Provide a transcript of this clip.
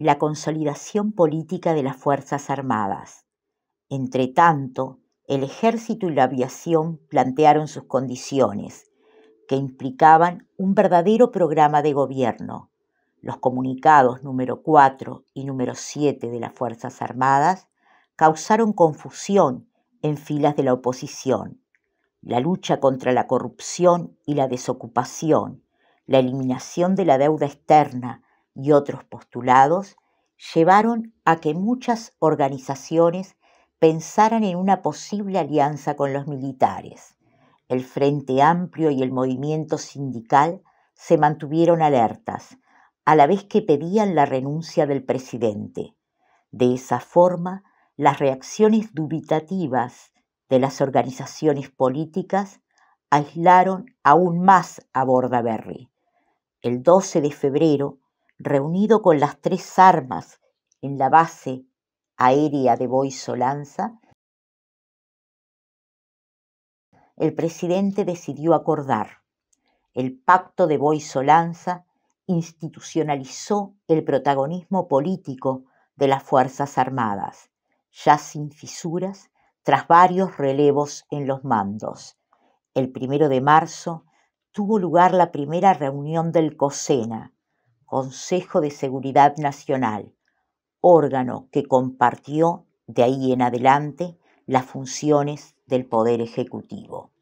la consolidación política de las Fuerzas Armadas. Entre tanto, el ejército y la aviación plantearon sus condiciones, que implicaban un verdadero programa de gobierno. Los comunicados número 4 y número 7 de las Fuerzas Armadas causaron confusión en filas de la oposición. La lucha contra la corrupción y la desocupación, la eliminación de la deuda externa, y otros postulados llevaron a que muchas organizaciones pensaran en una posible alianza con los militares. El Frente Amplio y el movimiento sindical se mantuvieron alertas, a la vez que pedían la renuncia del presidente. De esa forma, las reacciones dubitativas de las organizaciones políticas aislaron aún más a Bordaberry. El 12 de febrero, reunido con las tres armas en la base aérea de Boisolanza, el presidente decidió acordar. El pacto de Boisolanza institucionalizó el protagonismo político de las Fuerzas Armadas, ya sin fisuras, tras varios relevos en los mandos. El primero de marzo tuvo lugar la primera reunión del COSENA, Consejo de Seguridad Nacional, órgano que compartió de ahí en adelante las funciones del Poder Ejecutivo.